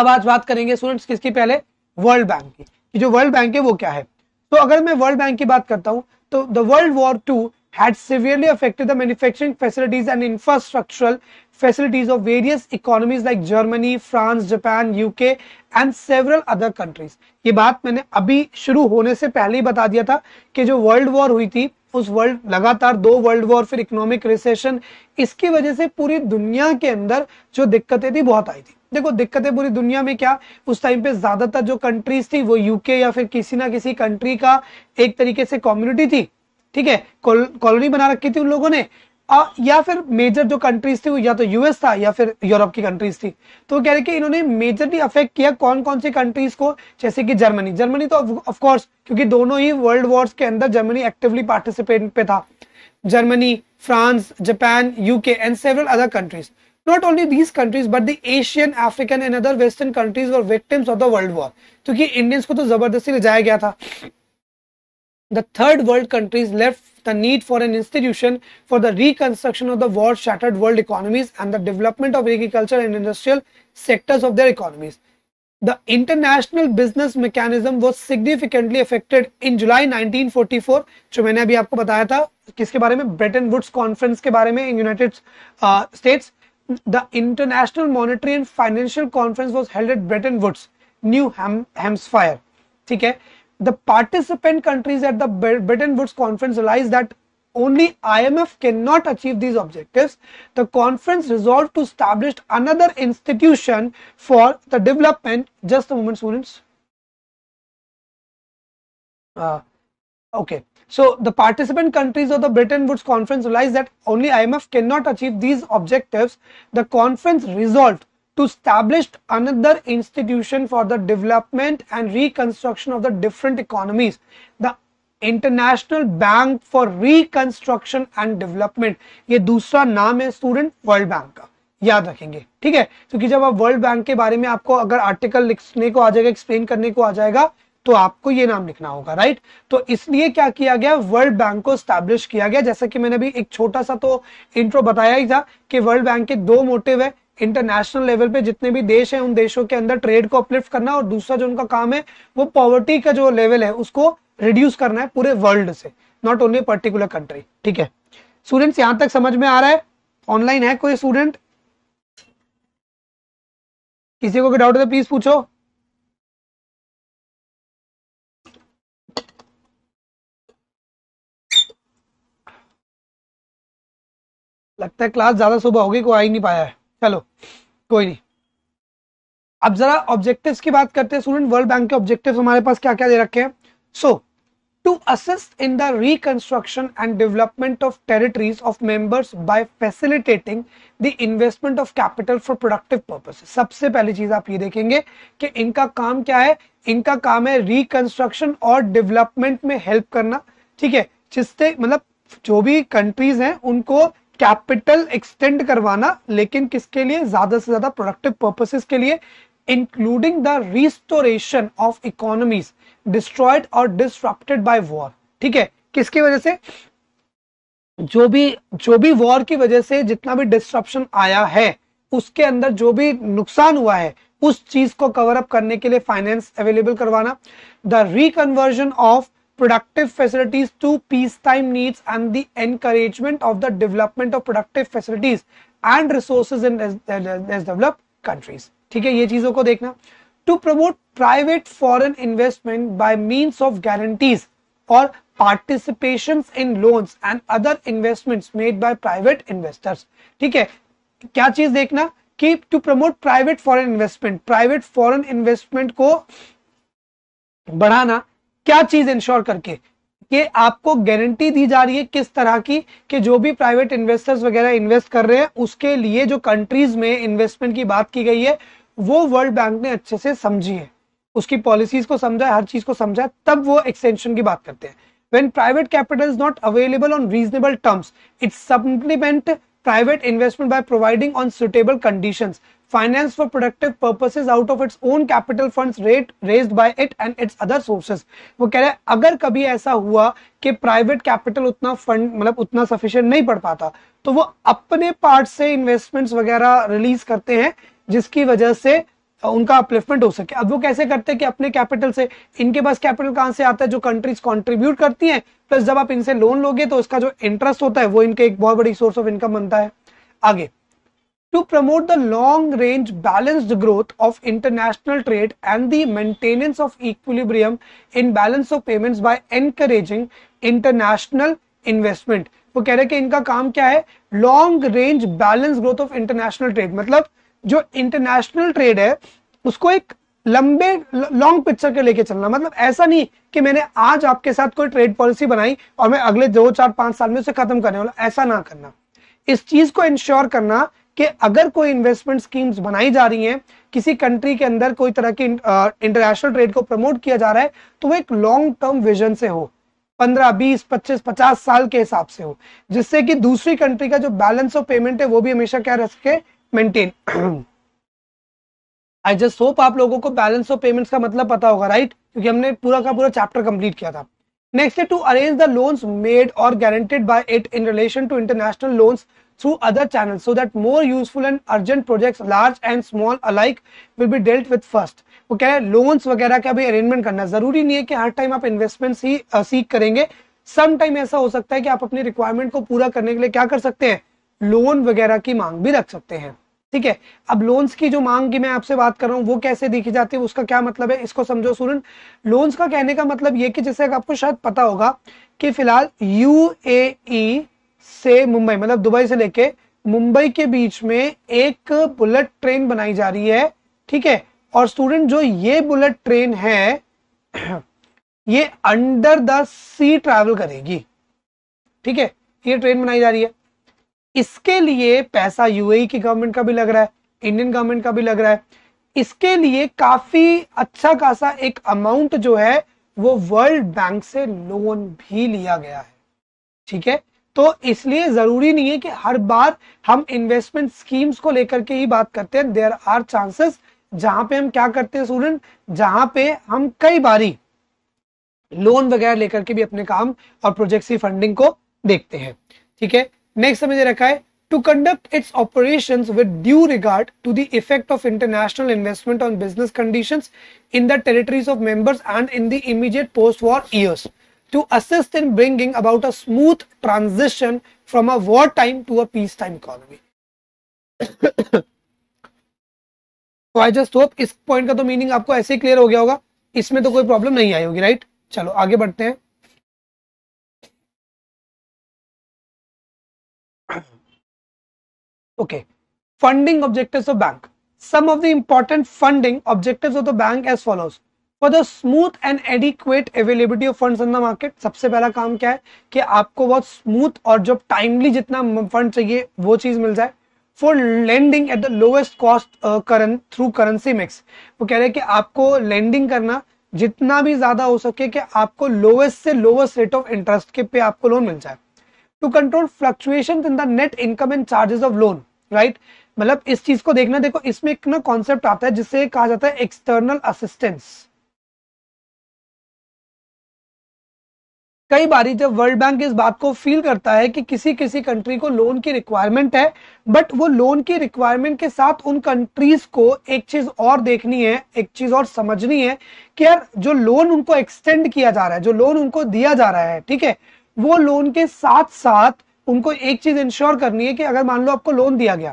अब आज बात करेंगे स्टूडेंट्स किसकी पहले वर्ल्ड बैंक की जो वर्ल्ड बैंक है वो क्या है तो अगर मैं वर्ल्ड बैंक की बात करता हूं तो the world war two had severely affected the manufacturing facilities and infrastructural facilities of various economies like Germany, France, Japan, UK and several other countries. ये बात मैंने अभी शुरू होने से पहले ही बता दिया था कि जो वर्ल्ड वॉर हुई थी उस वर्ल्ड लगातार दो वर्ल्ड वॉर फिर इकोनॉमिक रिसेशन इसकी वजह से पूरी दुनिया के अंदर जो दिक्कतें थी बहुत आई थी देखो दिक्कत है पूरी दुनिया में क्या उस टाइम पे ज्यादातर जो कंट्रीज थी वो यूके या फिर किसी ना किसी कंट्री का एक तरीके से कम्युनिटी थी ठीक है कॉलोनी बना रखी थी उन लोगों ने आ, या फिर मेजर जो कंट्रीज थी वो या तो यूएस था या फिर यूरोप की कंट्रीज थी तो कह रहे कि इन्होंने मेजरली अफेक्ट किया कौन कौन सी कंट्रीज को जैसे कि जर्मनी जर्मनी तो ऑफकोर्स क्योंकि दोनों ही वर्ल्ड वॉर्स के अंदर जर्मनी एक्टिवली पार्टिसिपेट पे था Germany France Japan UK and several other countries not only these countries but the Asian, African and other Western countries were victims of the World War. क्योंकि Indians को तो जबरदस्ती ले जाया गया था. The third world countries left the need for an institution for the reconstruction of the war-shattered world economies and the development of agriculture and industrial sectors of their economies. The international business mechanism was significantly affected in July 1944, जो मैंने अभी आपको बताया था किसके बारे में Bretton Woods conference के बारे में in United States the International Monetary and Financial Conference was held at Bretton Woods, New Ham Hampshire. Okay? The participant countries at the Bretton Woods conference realized that only IMF cannot achieve these objectives. The conference resolved to establish another institution for the development. Just a moment, students. Uh, Okay, so the participant countries of the britain Woods conference realized that only IMF cannot achieve these objectives. The conference resolved to establish another institution for the development and reconstruction of the different economies, the International Bank for Reconstruction and Development. ये दूसरा नाम है student World bank का याद रखेंगे ठीक है क्योंकि जब आप वर्ल्ड बैंक के बारे में आपको अगर आर्टिकल लिखने को आ जाएगा एक्सप्लेन करने को आ जाएगा तो आपको ये नाम लिखना होगा राइट तो इसलिए क्या किया गया वर्ल्ड बैंक को स्टैब्लिश किया गया जैसा कि मैंने अभी एक छोटा सा तो इंट्रो बताया ही था कि वर्ल्ड बैंक के दो मोटिव है इंटरनेशनल लेवल पे जितने भी देश हैं उन देशों के अंदर ट्रेड को अपलिफ्ट करना और दूसरा जो उनका काम है वो पॉवर्टी का जो लेवल है उसको रिड्यूस करना है पूरे वर्ल्ड से नॉट ओनली पर्टिकुलर कंट्री ठीक है स्टूडेंट्स यहां तक समझ में आ रहा है ऑनलाइन है कोई स्टूडेंट किसी को डाउट है प्लीज तो पूछो लगता है क्लास ज़्यादा सुबह होगी को आ ही नहीं पाया है चलो कोई नहीं अब जरा ऑब्जेक्टिव की बात करते हैं स्टूडेंट वर्ल्ड बैंक के ऑब्जेक्टिव हमारे पास क्या क्या दे रखे हैं so to assist in the reconstruction and development of territories of members by facilitating the investment of capital for productive purpose सबसे पहली चीज आप ये देखेंगे कि इनका काम क्या है इनका काम है रिकंस्ट्रक्शन और डेवलपमेंट में हेल्प करना ठीक है जिससे मतलब जो भी कंट्रीज हैं उनको कैपिटल एक्सटेंड करवाना लेकिन किसके लिए ज्यादा से ज्यादा प्रोडक्टिव पर्पसेस के लिए including the restoration of economies destroyed और डिस्ट्रप्टेड बाय वॉर ठीक है किसकी वजह से जो भी जो भी वॉर की वजह से जितना भी डिस्ट्रप्शन आया है उसके अंदर जो भी नुकसान हुआ है उस चीज को कवर अप करने के लिए फाइनेंस अवेलेबल करवाना the reconversion of productive facilities to peacetime needs and the encouragement of the development of productive facilities and resources in less developed countries ये चीजों को देखना to promote private foreign investment by means of guarantees or participations in loans and other investments made by private investors ठीक क्या चीज देखना कि to promote private foreign investment private foreign investment को बढ़ाना क्या चीज इंश्योर करके कि आपको गारंटी दी जा रही है किस तरह की कि जो भी प्राइवेट इन्वेस्टर्स वगैरह इन्वेस्ट कर रहे हैं उसके लिए जो कंट्रीज में इन्वेस्टमेंट की बात की गई है वो वर्ल्ड बैंक ने अच्छे से समझी है उसकी पॉलिसीज को समझा है हर चीज को समझा है तब वो एक्सटेंशन की बात करते हैं when private capital is not available on reasonable terms its supplement private investment by providing on suitable conditions finance for productive purposes out of its own capital funds rate raised by it and its other sources वो कह रहे हैं अगर कभी ऐसा हुआ कि private capital उतना फंड मतलब उतना सफिशिएंट नहीं पड़ पाता तो वो अपने पार्ट से इन्वेस्टमेंट्स वगैरह रिलीज करते हैं जिसकी वजह से उनका अपलिफ्टमेंट हो सके अब वो कैसे करते हैं कि अपने कैपिटल से इनके पास कैपिटल कहां से आता है जो कंट्रीज कंट्रीब्यूट करती हैं प्लस जब आप इनसे लोन लोगे तो उसका जो इंटरेस्ट होता है वो इनके एक बहुत बड़ी सोर्स ऑफ इनकम बनता है आगे to promote the long range balanced growth of international trade and the maintenance of equilibrium in balance of payments by encouraging international investment वो कह रहे हैं कि इनका काम क्या है long range balance growth of international trade मतलब जो इंटरनेशनल ट्रेड है उसको एक लंबे लॉन्ग पिक्चर के लेके चलना मतलब ऐसा नहीं कि मैंने आज आपके साथ कोई ट्रेड पॉलिसी बनाई और मैं अगले दो चार पांच साल में उसे खत्म करने वाला ऐसा ना करना इस चीज को इंश्योर करना कि अगर कोई इन्वेस्टमेंट स्कीम्स बनाई जा रही हैं किसी कंट्री के अंदर कोई तरह की इंटरनेशनल ट्रेड को प्रमोट किया जा रहा है तो वो एक लॉन्ग टर्म विजन से हो पंद्रह बीस पच्चीस पचास साल के हिसाब से हो जिससे कि दूसरी कंट्री का जो बैलेंस ऑफ पेमेंट है वो भी हमेशा क्या रह सके मेंटेन आई जस्ट होप आप लोगों को बैलेंस ऑफ पेमेंट्स का मतलब पता होगा राइट क्योंकि हमने पूरा का पूरा चैप्टर कंप्लीट किया था next to arrange the loans made और guaranteed by it in relation to international loans through other channels so that more useful and urgent projects large and small alike will be dealt with first वो क्या है loans वगैरह का भी arrangement करना जरूरी नहीं है कि हर टाइम आप इन्वेस्टमेंट ही सीख करेंगे सम टाइम ऐसा हो सकता है कि आप अपनी रिक्वायरमेंट को पूरा करने के लिए क्या कर सकते हैं लोन वगैरह की मांग भी रख सकते हैं ठीक है अब लोन्स की जो मांग की मैं आपसे बात कर रहा हूँ वो कैसे देखी जाती है उसका क्या मतलब है इसको समझो सूरन लोन्स का कहने का मतलब ये कि जैसे आपको शायद पता होगा कि फिलहाल यू ए से मुंबई मतलब दुबई से लेके मुंबई के बीच में एक बुलेट ट्रेन बनाई जा रही है ठीक है और स्टूडेंट जो ये बुलेट ट्रेन है ये अंडर द सी ट्रैवल करेगी ठीक है ये ट्रेन बनाई जा रही है इसके लिए पैसा यूएई e की गवर्नमेंट का भी लग रहा है इंडियन गवर्नमेंट का भी लग रहा है इसके लिए काफी अच्छा खासा एक अमाउंट जो है वो वर्ल्ड बैंक से लोन भी लिया गया है ठीक है तो इसलिए जरूरी नहीं है कि हर बार हम इन्वेस्टमेंट स्कीम्स को लेकर के ही बात करते हैं देर आर चांसेस जहां पे हम क्या करते हैं स्टूडेंट जहां पे हम कई बारी लोन वगैरह लेकर के भी अपने काम और प्रोजेक्ट की फंडिंग को देखते हैं ठीक है नेक्स्ट समझे रखा है to conduct its operation with due regard to the effect of international investment on business condition in the territories of members and in the immediate post war years to assist in bringing about a smooth transition from a war time to a peace time economy. so i just hope is point ka to meaning aapko aise clear ho gaya hoga isme to koi problem nahi aayi hogi right chalo aage badhte hain okay funding objectives of bank some of the important funding objectives of the bank as follows for the smooth and adequate availability of funds in the market सबसे पहला काम क्या है कि आपको बहुत smooth और जो टाइमली जितना फंड चाहिए वो चीज मिल जाए for lending at the lowest cost करन थ्रू करेंसी मिक्स वो कह रहे हैं कि आपको लैंडिंग करना जितना भी ज्यादा हो सके कि आपको लोवेस्ट से लोवेस्ट रेट ऑफ इंटरेस्ट के पे आपको लोन मिल जाए to control fluctuation in the net income and charges of loan right मतलब इस चीज को देखना देखो इसमें एक ना कॉन्सेप्ट आता है जिसे कहा जाता है एक्सटर्नल असिस्टेंस कई बार जब वर्ल्ड बैंक इस बात को फील करता है कि किसी किसी कंट्री को लोन की रिक्वायरमेंट है बट वो लोन की रिक्वायरमेंट के साथ उन कंट्रीज को एक चीज और देखनी है एक चीज और समझनी है कि यार जो लोन उनको एक्सटेंड किया जा रहा है जो लोन उनको दिया जा रहा है ठीक है वो लोन के साथ साथ उनको एक चीज इंश्योर करनी है कि अगर मान लो आपको लोन दिया गया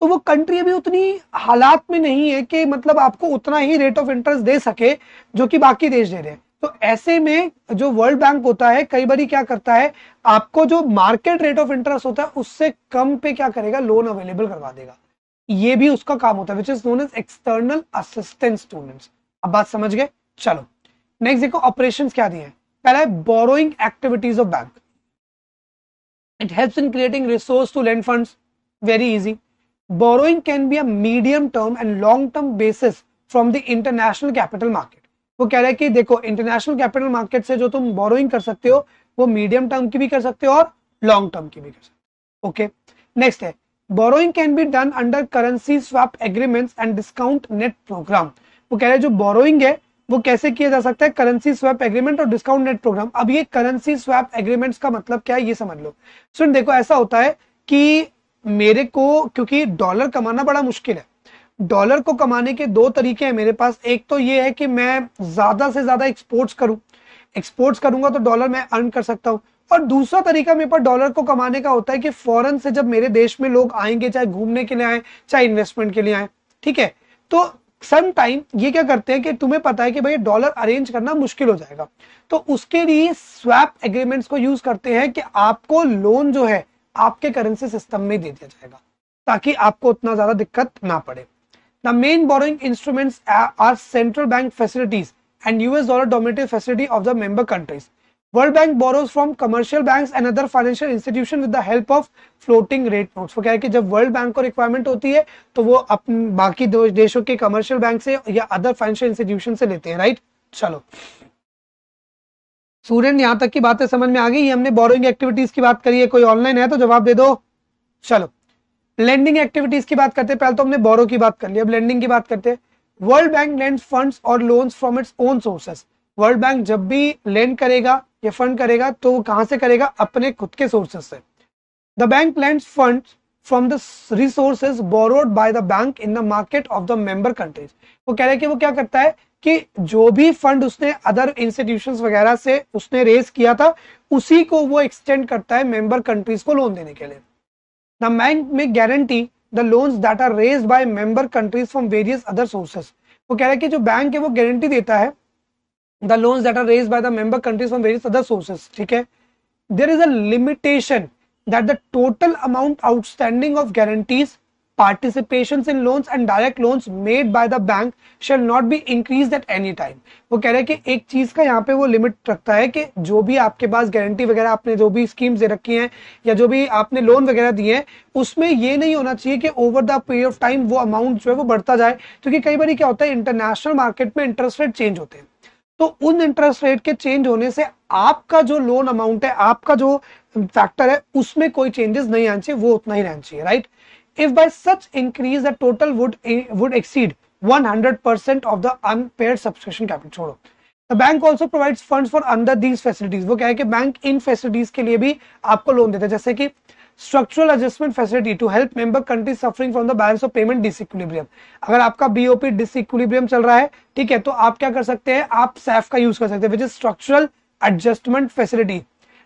तो वो कंट्री अभी उतनी हालात में नहीं है कि मतलब आपको उतना ही रेट ऑफ इंटरेस्ट दे सके जो कि बाकी देश दे रहे हैं तो ऐसे में जो वर्ल्ड बैंक होता है कई बार क्या करता है आपको जो मार्केट रेट ऑफ इंटरेस्ट होता है उससे कम पे क्या करेगा लोन अवेलेबल करवा देगा ये भी उसका काम होता है which is known as external assistance students अब बात समझ गए चलो नेक्स्ट देखो ऑपरेशन क्या दिए पहला है borrowing activities of bank it help in creating resource to lend fund very easy borrowing can be a medium term and long term basis from the international capital market वो कह रहा है कि देखो इंटरनेशनल कैपिटल मार्केट से जो तुम borrowing कर सकते हो वो मीडियम टर्म की भी कर सकते हो और लॉन्ग टर्म की भी कर सकते हो ओके नेक्स्ट है borrowing can be done under currency swap agreements and discount net program वो कह रहे हैं जो बोरोइंग है वो कैसे किया जा सकता है करेंसी स्वैप एग्रीमेंट और डिस्काउंट नेट प्रोग्राम अब ये करेंसी स्वैप एग्रीमेंट्स का मतलब क्या है ये समझ लो सुन देखो ऐसा होता है कि मेरे को क्योंकि डॉलर कमाना बड़ा मुश्किल है डॉलर को कमाने के दो तरीके हैं मेरे पास एक तो ये है कि मैं ज्यादा से ज्यादा एक्सपोर्ट्स करूं एक्सपोर्ट्स करूंगा तो डॉलर मैं अर्न कर सकता हूं और दूसरा तरीका मेरे पास डॉलर को कमाने का होता है कि फॉरेन से जब मेरे देश में लोग आएंगे चाहे घूमने के लिए आए चाहे इन्वेस्टमेंट के लिए आए ठीक है तो सम टाइम ये क्या करते हैं कि तुम्हें पता है कि भाई डॉलर अरेंज करना मुश्किल हो जाएगा तो उसके लिए स्वैप एग्रीमेंट्स को यूज करते हैं कि आपको लोन जो है आपके करेंसी सिस्टम में दे दिया जाएगा ताकि आपको उतना ज्यादा दिक्कत ना पड़े The main borrowing instruments are central bank facilities and US dollar dominated facility of the member countries. World Bank borrows from commercial banks and other financial institution with the help of floating rate notes. वो क्या है कि जब world bank को requirement होती है तो वो अपने बाकी देशों के कमर्शियल बैंक से या अदर फाइनेंशियल इंस्टीट्यूशन से लेते हैं राइट चलो स्टूडेंट यहाँ तक की बातें समझ में आ गई हमने बोरोइंग एक्टिविटीज की बात करी है कोई ऑनलाइन है तो जवाब दे दो चलो लेंडिंग एक्टिविटीज की बात करते हैं पहले तो हमने बोरो की बात कर ली अब लेंडिंग की बात करते हैं वर्ल्ड बैंक लेंड फंड्स और loans from its own sources world bank जब भी लेंड करेगा या फंड करेगा तो वो कहां से करेगा अपने खुद के सोर्सेस से the bank lend fund from the resources borrowed by the bank in the market of the member countries वो कह रहे हैं कि वो क्या करता है कि जो भी फंड उसने अदर इंस्टीट्यूशंस वगैरह से उसने रेज किया था उसी को वो एक्सटेंड करता है मेंबर कंट्रीज को लोन देने के लिए The bank may guarantee the loans that are raised by member countries from various other sources. वो कह रहा है कि जो बैंक है वो गारंटी देता है the loan that are raise by the member countries from various other sources ठीक है there is a limitation that the total amount outstanding of guarantees participation in loans and direct loans made by the bank shall not be increase at any time वो कह रहे हैं कि एक चीज का यहाँ पे वो लिमिट रखता है कि जो भी आपके पास गारंटी वगैरह आपने जो भी स्कीम्स दे रखी हैं या जो भी आपने लोन वगैरह दिए हैं उसमें ये नहीं होना चाहिए कि over the period of time वो अमाउंट जो है वो बढ़ता जाए क्योंकि कई बार क्या होता है इंटरनेशनल मार्केट में इंटरेस्ट रेट चेंज होते हैं तो उन इंटरेस्ट रेट के चेंज होने से आपका जो लोन अमाउंट है आपका जो फैक्टर है उसमें कोई चेंजेस नहीं आना चाहिए वो उतना ही रहना चाहिए right right? If by such increase the total would would exceed 100% of the unpaid subscription capital छोड़ो the bank also provides funds for under these facilities वो क्या है कि बैंक इन फैसिलिटीज के लिए भी आपको लोन देता है जैसे कि structural adjustment facility to help member country suffering from the balance of payment disequilibrium अगर आपका बीओपी डिसइक्विलिब्रियम चल रहा है ठीक है तो आप क्या कर सकते हैं आप सैफ का यूज कर सकते हैं which is structural adjustment facility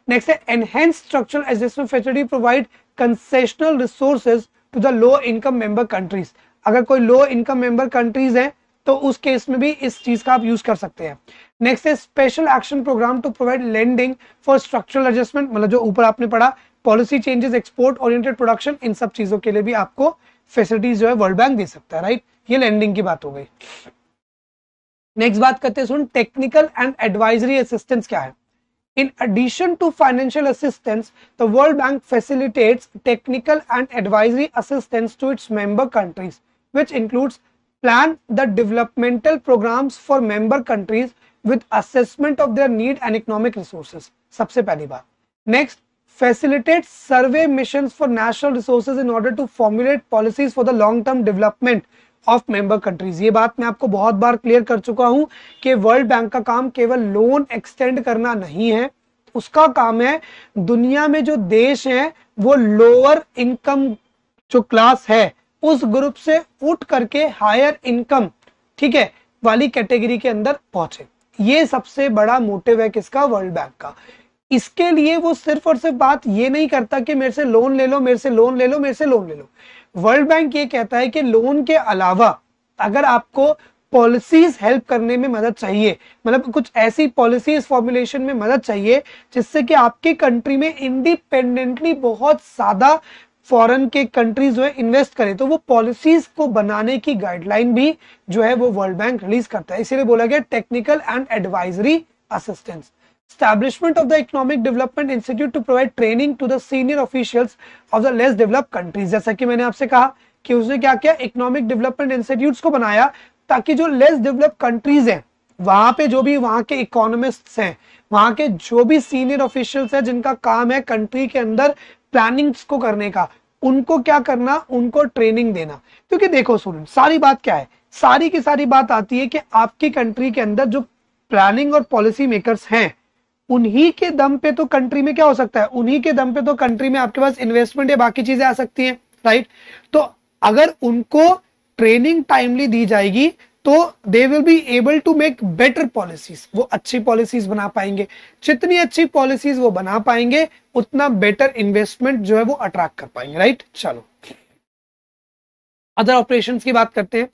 next है enhance structural adjustment facility provide concessional resources to the low income member countries अगर कोई लो इनकम मेंबर कंट्रीज है तो उस केस में भी इस चीज का आप यूज कर सकते हैं नेक्स्ट है special action program to provide lending for structural adjustment मतलब जो ऊपर आपने पढ़ा policy changes export oriented production इन सब चीजों के लिए भी आपको फैसिलिटीज जो है वर्ल्ड बैंक दे सकता है राइट ये लैंडिंग की बात हो गई नेक्स्ट बात करते हैं सुन टेक्निकल एंड एडवाइजरी असिस्टेंस क्या है In addition to financial assistance, the World Bank facilitates technical and advisory assistance to its member countries, which includes plan the developmental programs for member countries with assessment of their need and economic resources. सबसे पहली बात. Next, facilitates survey missions for national resources in order to formulate policies for the long-term development of member countries ये बात मैं आपको बहुत बार clear कर चुका हूं कि वर्ल्ड बैंक का काम केवल लोन एक्सटेंड करना नहीं है उसका काम है दुनिया में जो देश है वो लोअर इनकम जो क्लास है उस ग्रुप से उठ करके हायर इनकम ठीक है वाली कैटेगरी के अंदर पहुंचे ये सबसे बड़ा मोटिव है किसका वर्ल्ड बैंक का इसके लिए वो सिर्फ और सिर्फ बात ये नहीं करता कि मेरे से लोन ले लो मेरे से लोन ले लो मेरे से लोन ले लो वर्ल्ड बैंक ये कहता है कि लोन के अलावा अगर आपको पॉलिसीज हेल्प करने में मदद चाहिए मतलब कुछ ऐसी पॉलिसीज फॉर्मुलेशन में मदद चाहिए जिससे कि आपके कंट्री में इंडिपेंडेंटली बहुत ज्यादा फॉरेन के कंट्रीज जो है इन्वेस्ट करें तो वो पॉलिसीज को बनाने की गाइडलाइन भी जो है वो वर्ल्ड बैंक रिलीज करता है इसीलिए बोला गया technical and advisory assistance establishment of the Economic Development Institute to provide training to the senior officials of the less developed countries. जैसा कि मैंने आपसे कहा कि उसने क्या किया इकोनॉमिक डेवलपमेंट इंस्टीट्यूट्स को बनाया ताकि जो लेस डेवलप कंट्रीज हैं वहां पे जो भी वहां के इकोनॉमिस्ट्स हैं वहां के जो भी सीनियर ऑफिशियल्स हैं जिनका काम है कंट्री के अंदर प्लानिंग्स को करने का उनको क्या करना उनको ट्रेनिंग देना क्योंकि देखो स्टूडेंट सारी बात क्या है सारी की सारी बात आती है कि आपकी कंट्री के अंदर जो प्लानिंग और पॉलिसी मेकर्स हैं उन्हीं के दम पे तो कंट्री में क्या हो सकता है उन्हीं के दम पे तो कंट्री में आपके पास इन्वेस्टमेंट या बाकी चीजें आ सकती हैं राइट तो अगर उनको ट्रेनिंग टाइमली दी जाएगी तो they will be able to make better policies वो अच्छी पॉलिसीज बना पाएंगे जितनी अच्छी पॉलिसीज वो बना पाएंगे उतना बेटर इन्वेस्टमेंट जो है वो अट्रैक्ट कर पाएंगे राइट चलो अदर ऑपरेशन की बात करते हैं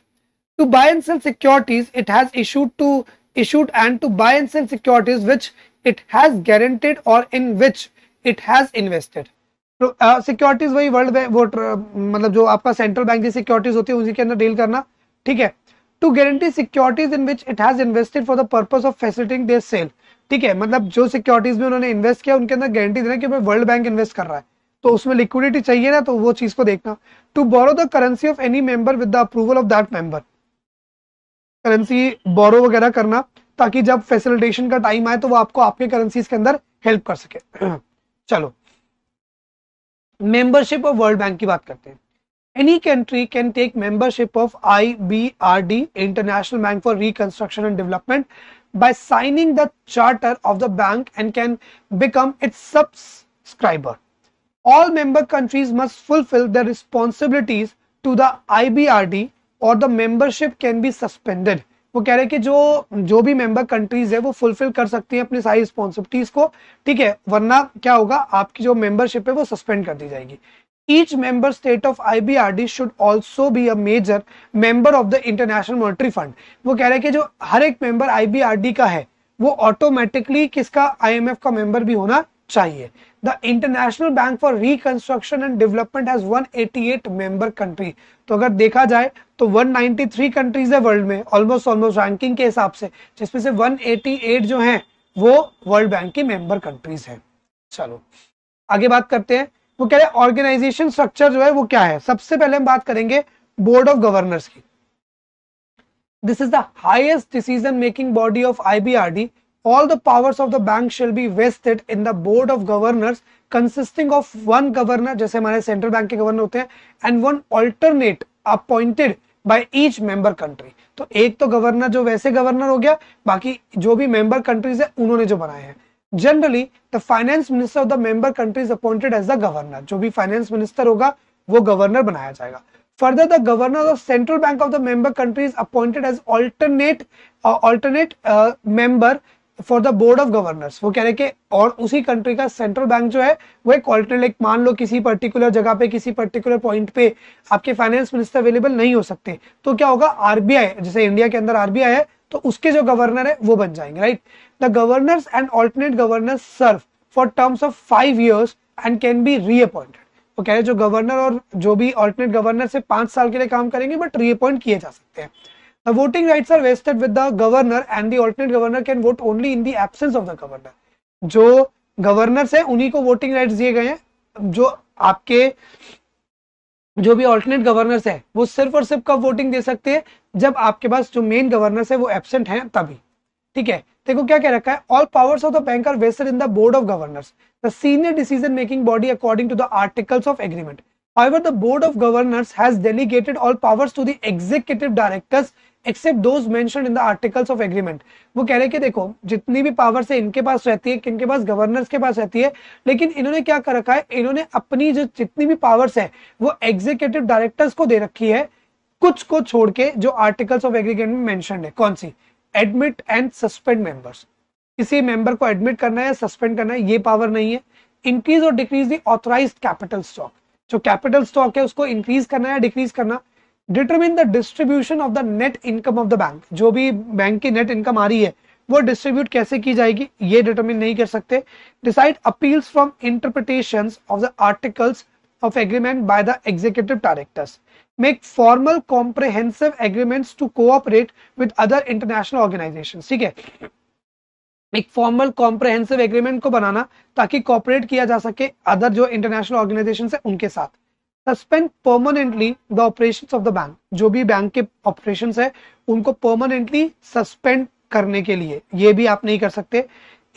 to buy and sell securities it has issued to issued and to buy and sell securities which it has guaranteed or in which it has invested तो सिक्योरिटीज वही world bank वो मतलब जो आपका सेंट्रल बैंक की securities होती है उसी के अंदर डील करना ठीक है to guarantee securities in which it has invested for the purpose of facilitating this sale ठीक है मतलब जो सिक्योरिटीज में उन्होंने इन्वेस्ट किया उनके अंदर गारंटी देना कि वर्ल्ड बैंक इन्वेस्ट कर रहा है तो उसमें लिक्विडिटी चाहिए ना तो वो चीज को देखना to borrow the currency of any member with the approval of that member currency borrow वगैरह करना ताकि जब फैसिलिटेशन का टाइम आए तो वो आपको आपके करेंसीज के अंदर हेल्प कर सके चलो मेंबरशिप ऑफ वर्ल्ड बैंक की बात करते हैं any country can take membership of I B R D international bank for reconstruction and development by signing the charter of the bank and can become its subscriber all member countries must fulfil the responsibilities to the I B R D और the membership can be suspended वो कह रहे हैं कि जो जो भी member countries है वो फुलफिल कर सकती है अपनी सारी रिस्पॉन्सिबिलिटीज को ठीक है वरना क्या होगा आपकी जो मेंबरशिप है वो सस्पेंड कर दी जाएगी each member state of I B R D should also be a major member of the international monetary fund वो कह रहे हैं कि जो हर एक member I B R D का है वो ऑटोमेटिकली किसका आई एम एफ का मेंबर भी होना चाहिए the international bank for reconstruction and development has 188 member country तो अगर देखा जाए तो 193 कंट्रीज है वर्ल्ड में ऑलमोस्ट ऑलमोस्ट रैंकिंग के हिसाब से जिसमें से 188 जो हैं वो वर्ल्ड बैंक की मेंबर कंट्रीज हैं चलो आगे बात करते हैं वो कह रहे हैं ऑर्गेनाइजेशन स्ट्रक्चर जो है वो क्या है सबसे पहले हम बात करेंगे बोर्ड ऑफ गवर्नर्स की this is the highest decision making body of IBRD all the powers of the bank shall be vested in the board of governors consisting of one governor जैसे हमारे सेंट्रल बैंक के governor होते हैं and one alternate appointed by each member country तो एक तो governor जो वैसे गवर्नर हो गया बाकी जो भी मेंबर कंट्रीज है उन्होंने जो बनाए हैं generally the finance minister of the member countries appointed as the governor जो भी फाइनेंस मिनिस्टर होगा वो गवर्नर बनाया जाएगा further the governor of central bank of the member countries appointed as alternate alternate member for the board of governors वो कह रहे कि और उसी कंट्री का सेंट्रल बैंक जो है वो एक ऑल्टरनेट मान लो किसी पर्टिकुलर जगह पे किसी पर्टिकुलर पॉइंट पे आपके फाइनेंस मिनिस्टर अवेलेबल नहीं हो सकते तो क्या होगा आरबीआई जैसे इंडिया के अंदर आरबीआई है तो उसके जो गवर्नर है वो बन जाएंगे right the governors and alternate governor serve for terms of five years and can be reappointed वो कह रहे जो गवर्नर और जो भी ऑल्टरनेट गवर्नर से पांच साल के लिए काम करेंगे बट रीअपॉइंट किए जा सकते हैं The voting rights are vested with the governor and the alternate governor can vote only in the absence of the governor. जो गवर्नर्स है उन्हीं को वोटिंग राइट्स दिए गए हैं जो आपके जो भी ऑल्टरनेट गवर्नर्स है वो सिर्फ और सिर्फ कब वोटिंग दे सकते हैं जब आपके पास जो मेन गवर्नर्स है वो एबसेंट हैं तभी ठीक है देखो क्या कह रखा है all powers of the bank are vested in the board of governors the senior decision making body according to the articles of agreement However, the Board of Governors has delegated all powers to the executive directors except those mention in the articles of agreement वो कह रहे कि देखो जितनी भी power से इनके पास रहती है किनके पास गवर्नर्स के पास रहती है लेकिन इन्होंने क्या कर रखा है इन्होंने अपनी जो जितनी भी पावर्स है वो एग्जीक्यूटिव डायरेक्टर्स को दे रखी है कुछ को छोड़ के जो आर्टिकल्स ऑफ एग्रीमेंट में मेंशन है कौन सी एडमिट एंड सस्पेंड मेंबर्स किसी मेंबर को एडमिट करना है सस्पेंड करना है ये पावर नहीं है इंक्रीज और decrease the authorise capital stock जो कैपिटल स्टॉक है उसको इंक्रीज करना है डिक्रीज करना determine the distribution of the net income of the bank जो भी बैंक की नेट इनकम आ रही है वो डिस्ट्रीब्यूट कैसे की जाएगी ये डिटरमिन नहीं कर सकते decide appeals from interpretation of the articles of agreement by the executive directors make formal comprehensive agreement to cooperate with other international organisation ठीक है एक फॉर्मल कॉम्प्रेहेंसिव एग्रीमेंट को बनाना ताकि कॉपरेट किया जा सके अदर जो इंटरनेशनल ऑर्गेनाइजेशन है उनके साथ suspend permanently the operation of the bank जो भी बैंक के ऑपरेशन है उनको परमानेंटली सस्पेंड करने के लिए ये भी आप नहीं कर सकते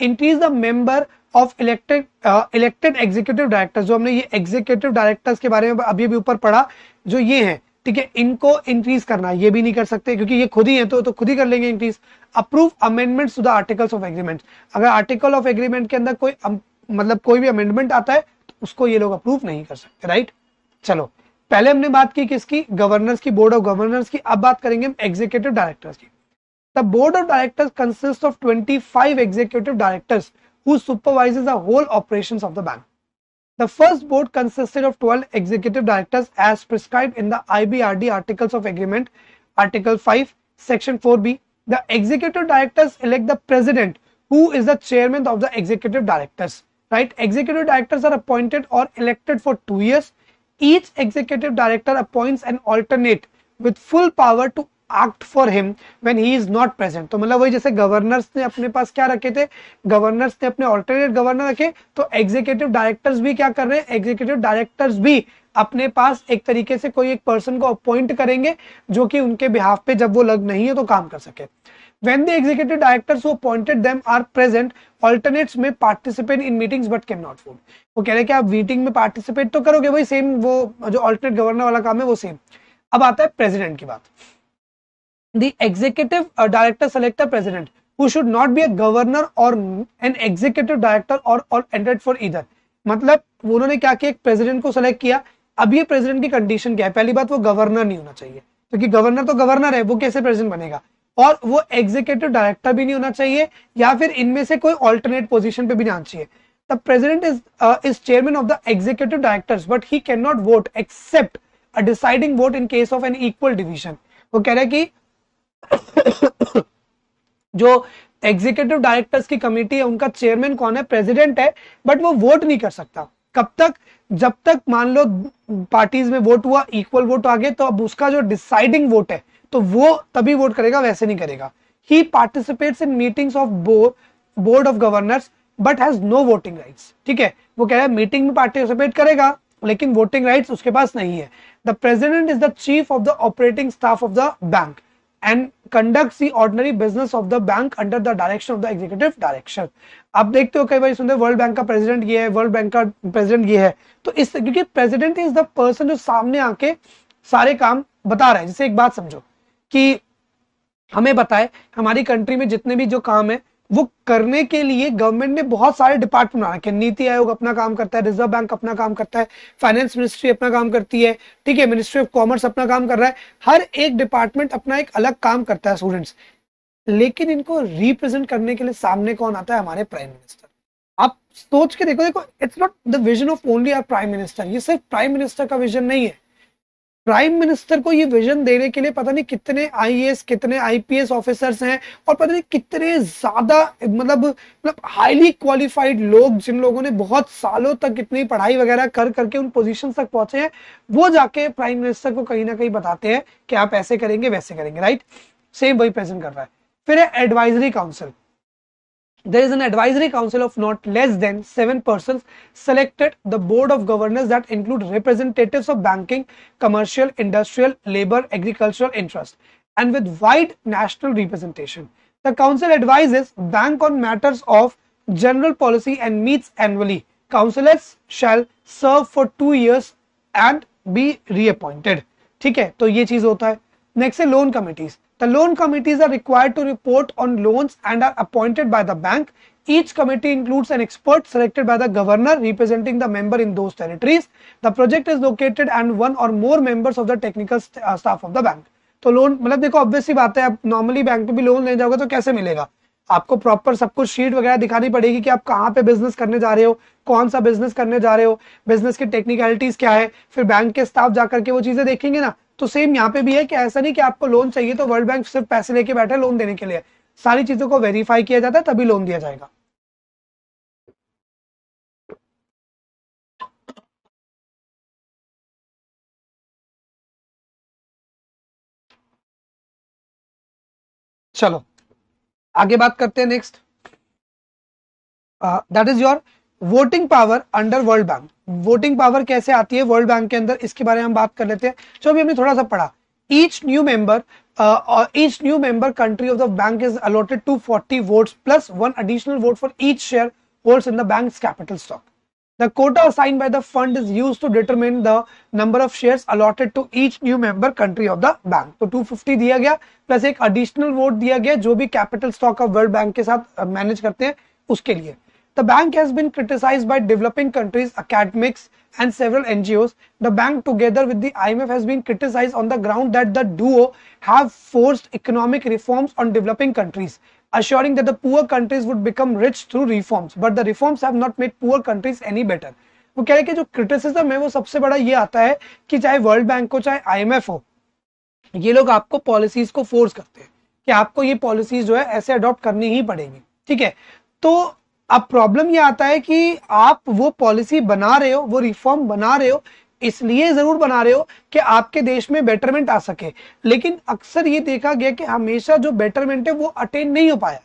increase the member of elected elected executive directors जो हमने ये एग्जीक्यूटिव डायरेक्टर्स के बारे में अभी भी ऊपर पढ़ा जो ये हैं ठीक है इनको इंक्रीज करना ये भी नहीं कर सकते क्योंकि ये खुद ही है तो, तो खुद ही कर लेंगे increase approve amendment to the articles of agreement अगर आर्टिकल ऑफ एग्रीमेंट के अंदर कोई मतलब कोई भी अमेंडमेंट आता है तो उसको ये लोग अप्रूव नहीं कर सकते राइट right? चलो पहले हमने बात की किसकी गवर्नर्स की बोर्ड ऑफ गवर्नर्स की अब बात करेंगे एग्जीक्यूटिव डायरेक्टर्स की board of directors consist of twenty five executive directors supervise the whole operation of the bank the first board consisted of twelve executive directors as prescribe in the I B R D articles of agreement article five section four B the executive directors elect the president who is the chairman of the executive directors right executive directors are appointed और elected for two years each executive director appoints an alternate with full power to act for him when he is not present to matlab wahi jaise governors ne apne paas kya rakhe the governors ne apne alternate governor रखे तो executive directors भी क्या कर रहे हैं executive directors भी अपने पास एक तरीके से कोई एक पर्सन को अपॉइंट करेंगे जो कि उनके बिहाफ पे जब वो लग नहीं है तो काम कर सके when the executive directors who appointed them are present alternates में participate in meetings but cannot vote वो कह रहे हैं कि आप मीटिंग में पार्टिसिपेट तो करोगे वही सेम वो जो ऑल्टरनेट गवर्नर वाला काम है वो सेम अब आता है प्रेसिडेंट की बात the executive uh, director select a president who should not be a governor or an executive director or or entered for either मतलब उन्होंने क्या किया एक प्रेसिडेंट को सेलेक्ट किया अब ये प्रेसिडेंट की कंडीशन क्या है पहली बात वो गवर्नर नहीं होना चाहिए क्योंकि तो गवर्नर तो गवर्नर है वो कैसे प्रेसिडेंट बनेगा और वो एग्जीक्यूटिव डायरेक्टर भी नहीं होना चाहिए या फिर इनमें से कोई ऑल्टरनेट पोजिशन पे भी जाना चाहिए the president is is chairman of the executive directors but he can not vote except a deciding vote in case of an equal division वो कह रहे हैं कि जो एग्जीक्यूटिव डायरेक्टर्स की कमेटी है उनका चेयरमैन कौन है प्रेसिडेंट है बट वो वोट नहीं कर सकता कब तक जब तक मान लो पार्टीज में वोट हुआ इक्वल वोट आ गए तो अब उसका जो डिसाइडिंग वोट है तो वो तभी वोट करेगा वैसे नहीं करेगा he participates in meeting of board of governors but has no voting right ठीक है वो कह रहा है मीटिंग में पार्टिसिपेट करेगा लेकिन वोटिंग राइट उसके पास नहीं है the president is the chief of the operating staff of the bank and conduct the ordinary business of the bank under the direction of the executive direction आप देखते हो कई बार सुनते वर्ल्ड बैंक का प्रेसिडेंट ये है वर्ल्ड बैंक का president ये है तो इस क्योंकि प्रेसिडेंट इज द पर्सन जो सामने आके सारे काम बता रहे हैं जैसे एक बात समझो कि हमें बताए हमारी कंट्री में जितने भी जो काम है वो करने के लिए गवर्नमेंट ने बहुत सारे डिपार्टमेंट बना रखे नीति आयोग अपना काम करता है रिजर्व बैंक अपना काम करता है फाइनेंस मिनिस्ट्री अपना काम करती है ठीक है मिनिस्ट्री ऑफ कॉमर्स अपना काम कर रहा है हर एक डिपार्टमेंट अपना एक अलग काम करता है स्टूडेंट्स लेकिन इनको रिप्रेजेंट करने के लिए सामने कौन आता है हमारे प्राइम मिनिस्टर आप सोच के देखो देखो it's not the vision of only our prime minister ये सिर्फ प्राइम मिनिस्टर का विजन नहीं है प्राइम मिनिस्टर को ये विजन देने के लिए पता नहीं कितने आईएएस कितने आईपीएस ऑफिसर्स हैं और पता नहीं कितने ज्यादा मतलब मतलब हाईली क्वालिफाइड लोग जिन लोगों ने बहुत सालों तक इतनी पढ़ाई वगैरह कर करके उन पोजीशन तक पहुंचे हैं वो जाके प्राइम मिनिस्टर को कहीं ना कहीं बताते हैं कि आप ऐसे करेंगे वैसे करेंगे राइट सेम वही प्रेजेंट कर रहा है फिर है advisory council there is an advisory council of not less than 7 persons selected the board of governors that include representatives of banking commercial industrial labor agricultural interest and with wide national representation the council advises bank on matters of general policy and meets annually councillors shall serve for 2 years and be reappointed theek hai to ye cheez hota hai next is loan committees The loan committees are required to report on loans and are appointed by the bank. Each committee includes an expert selected by the governor representing the member in those territories. The project is located and one or more members of the technical st uh, staff of the bank. तो loan मतलब देखो obviously बात है आप normally bank पे भी loan लेने जाओगे तो कैसे मिलेगा आपको प्रॉपर सब कुछ शीट वगैरह दिखानी पड़ेगी कि आप कहाँ पे बिजनेस करने जा रहे हो कौन सा बिजनेस करने जा रहे हो बिजनेस की टेक्निकलिटीज क्या है फिर बैंक के स्टाफ जाकर के वो चीजें देखेंगे ना तो सेम यहाँ पे भी है कि ऐसा नहीं कि आपको लोन चाहिए तो वर्ल्ड बैंक सिर्फ पैसे लेके बैठे लोन देने के लिए सारी चीजों को वेरीफाई किया जाता है तभी लोन दिया जाएगा चलो आगे बात करते हैं next that is your voting power under world bank voting power कैसे आती है वर्ल्ड बैंक के अंदर इसके बारे में हम बात कर लेते हैं चलो अभी हमने थोड़ा सा पढ़ा each new member each new member country of the bank is allotted to forty vote plus one additional vote for each share hold in the bank capital stock the quota sign by the fund is use to determine the number of share allotted to each new member country of the bank तो fifty दिया गया plus एक additional vote दिया गया जो भी capital stock of world bank के साथ मैनेज uh, करते हैं उसके लिए The bank has been criticized by developing countries, academics, and several NGOs. The bank, together with the IMF, has been criticized on the ground that the duo have forced economic reforms on developing countries, assuring that the poor countries would become rich through reforms. But the reforms have not made poor countries any better. वो कह रहे कि जो criticism है वो सबसे बड़ा ये आता है कि चाहे वर्ल्ड बैंक हो चाहे आईएमएफ हो ये लोग आपको पॉलिसीज को फोर्स करते हैं कि आपको ये पॉलिसीज जो है ऐसे अडॉप्ट करनी ही पड़ेगी ठीक है तो अब प्रॉब्लम ये आता है कि आप वो पॉलिसी बना रहे हो वो रिफॉर्म बना रहे हो इसलिए जरूर बना रहे हो कि आपके देश में बेटरमेंट आ सके लेकिन अक्सर ये देखा गया कि हमेशा जो बेटरमेंट है वो अटेन नहीं हो पाया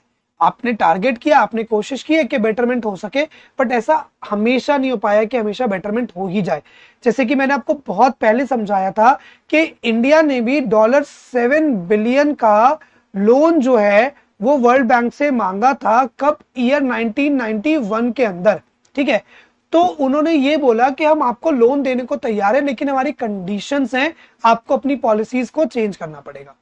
आपने टारगेट किया आपने कोशिश की है कि बेटरमेंट हो सके बट ऐसा हमेशा नहीं हो पाया कि हमेशा बेटरमेंट हो ही जाए जैसे कि मैंने आपको बहुत पहले समझाया था कि इंडिया ने भी डॉलर सेवन बिलियन का लोन जो है वो वर्ल्ड बैंक से मांगा था कब ईयर 1991 के अंदर ठीक है तो उन्होंने ये बोला कि हम आपको लोन देने को तैयार है लेकिन हमारी कंडीशन है आपको अपनी पॉलिसीज को चेंज करना पड़ेगा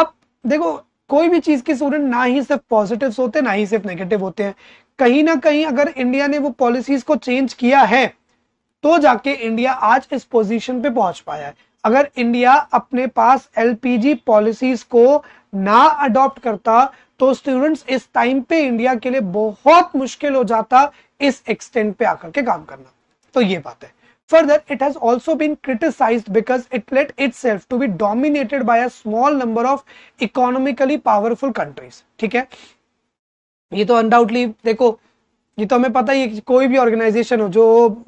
अब देखो कोई भी चीज के स्टूडेंट ना ही सिर्फ पॉजिटिव होते ना ही सिर्फ नेगेटिव होते हैं कहीं ना कहीं अगर इंडिया ने वो पॉलिसीज को चेंज किया है तो जाके इंडिया आज इस पोजीशन पे पहुंच पाया है अगर इंडिया अपने पास एलपीजी पॉलिसीज को ना अडॉप्ट करता तो स्टूडेंट्स इस टाइम पे इंडिया के लिए बहुत मुश्किल हो जाता इस एक्सटेंड पे आकर के काम करना तो ये बात है it has also been criticise because it let itself to be dominated by a small number of economically powerful countries ठीक है ये तो अनडाउटली देखो ये तो हमें पता ही है कि कोई भी ऑर्गेनाइजेशन हो जो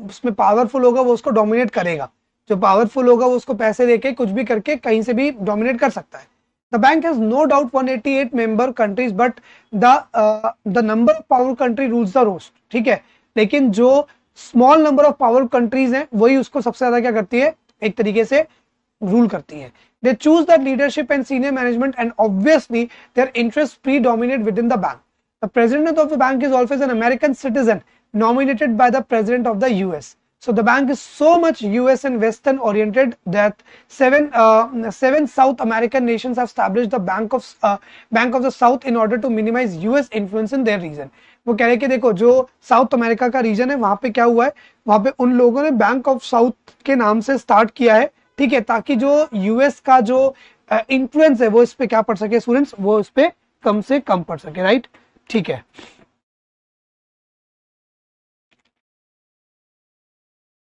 उसमें पावरफुल होगा वो उसको डोमिनेट करेगा जो पावरफुल होगा वो उसको पैसे देके कुछ भी करके कहीं से भी डोमिनेट कर सकता है The bank has no doubt 188 member countries, but the uh, the number of power country rules the roast. ठीक है लेकिन जो small number of power countries हैं वही उसको सबसे ज्यादा क्या करती है एक तरीके से रूल करती है they choose that leadership and senior management and obviously their interest predominate within the bank the president of the bank is always an American citizen nominated by the president of the US. So the bank is so much US and Western oriented that seven uh, seven South American nations have established the Bank of uh, Bank of the South in order to minimize US influence in their region. वो कह रहे कि देखो जो south America का reason है वहां पे क्या हुआ है वहां पे उन लोगों ने बैंक ऑफ साउथ के नाम से स्टार्ट किया है ठीक है ताकि जो यूएस का जो इन्फ्लुएंस uh, है वो इस पे क्या पढ़ सके स्टूडेंट्स वो इस पे कम से कम पढ़ सके राइट ठीक है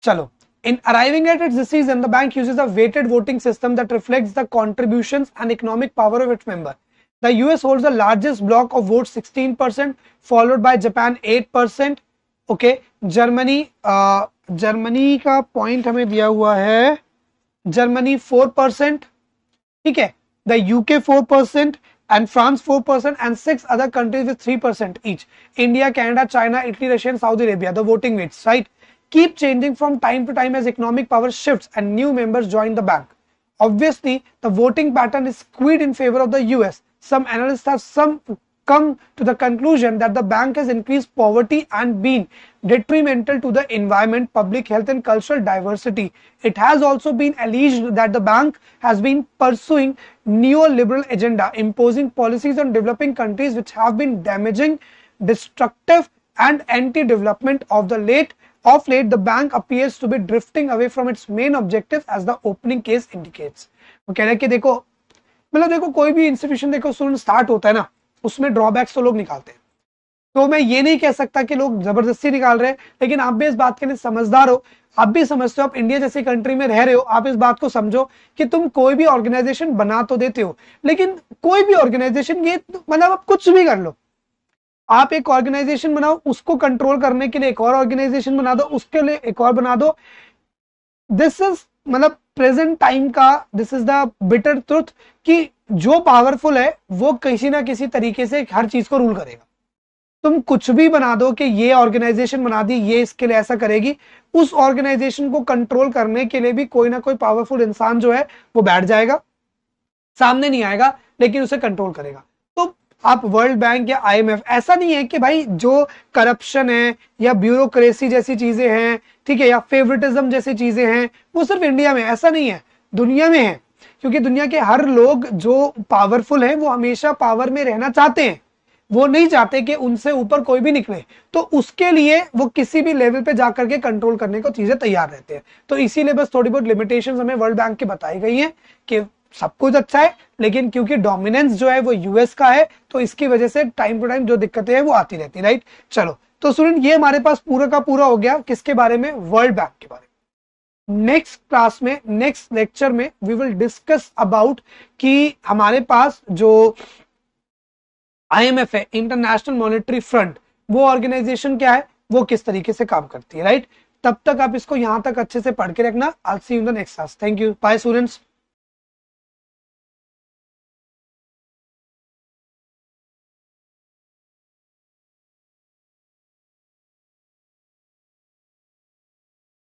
चलो In arriving at its decision, the bank uses a weighted voting system that reflects the contributions and economic power of its member. The US holds the largest block of votes 16%, followed by Japan 8%. Okay, Germany, uh, Germany का point हमें दिया हुआ है Germany 4%, ठीक है The UK 4% and France 4% and six other countries with 3% each. India, Canada, China, Italy, Russia, and Saudi Arabia. The voting weights, right? keep changing from time to time as economic power shifts and new members join the bank. Obviously, the voting pattern is skewed in favor of the US. Some analysts have some come to the conclusion that the bank has increased poverty and been detrimental to the environment, public health and cultural diversity. It has also been alleged that the bank has been pursuing neoliberal agenda, imposing policies on developing countries which have been damaging, destructive and anti-development of the late Of late, the bank appears to be drifting away from its main objective as the opening case indicates. वो कह रहे हैं कि देखो मतलब देखो कोई भी इंस्टीट्यूशन देखो स्टूडेंट स्टार्ट होता है ना उसमें ड्रॉबैक्स तो लोग निकालते हैं तो मैं ये नहीं कह सकता कि लोग जबरदस्ती निकाल रहे हैं लेकिन आप भी इस बात के लिए समझदार हो आप भी समझते हो आप इंडिया जैसी कंट्री में रह रहे हो आप इस बात को समझो कि तुम कोई भी ऑर्गेनाइजेशन बना तो देते हो लेकिन कोई भी ऑर्गेनाइजेशन ये मतलब आप कुछ भी कर लो आप एक ऑर्गेनाइजेशन बनाओ उसको कंट्रोल करने के लिए एक और ऑर्गेनाइजेशन बना दो उसके लिए एक और बना दो दिस इज मतलब प्रेजेंट टाइम का this is the better truth कि जो पावरफुल है वो किसी ना किसी तरीके से हर चीज को रूल करेगा तुम कुछ भी बना दो कि ये ऑर्गेनाइजेशन बना दी ये इसके लिए ऐसा करेगी उस ऑर्गेनाइजेशन को कंट्रोल करने के लिए भी कोई ना कोई पावरफुल इंसान जो है वो बैठ जाएगा सामने नहीं आएगा लेकिन उसे कंट्रोल करेगा आप वर्ल्ड बैंक या आईएमएफ ऐसा नहीं है कि भाई जो करप्शन है या ब्यूरोक्रेसी जैसी चीजें हैं ठीक है या फेवरेटिज्म जैसी चीजें हैं वो सिर्फ इंडिया में ऐसा नहीं है दुनिया में है क्योंकि दुनिया के हर लोग जो पावरफुल हैं वो हमेशा पावर में रहना चाहते हैं वो नहीं चाहते कि उनसे ऊपर कोई भी निकले तो उसके लिए वो किसी भी लेवल पे जाकर के कंट्रोल करने को चीजें तैयार रहते हैं तो इसीलिए बस थोड़ी बहुत लिमिटेशन हमें वर्ल्ड बैंक की बताई गई है कि सब कुछ अच्छा है लेकिन क्योंकि डोमिनेंस जो है वो यूएस का है तो इसकी वजह से टाइम टू टाइम जो दिक्कतें हैं वो आती रहती राइट चलो तो स्टूडेंट ये हमारे पास पूरा का पूरा हो गया किसके बारे में वर्ल्ड बैंक के बारे में नेक्स्ट क्लास में नेक्स्ट लेक्चर में वी विल डिस्कस अबाउट कि हमारे पास जो आईएमएफ है इंटरनेशनल मॉनेटरी फ्रंट वो ऑर्गेनाइजेशन क्या है वो किस तरीके से काम करती है राइट तब तक आप इसको यहां तक अच्छे से पढ़ के रखना I see you the next class thank you bye students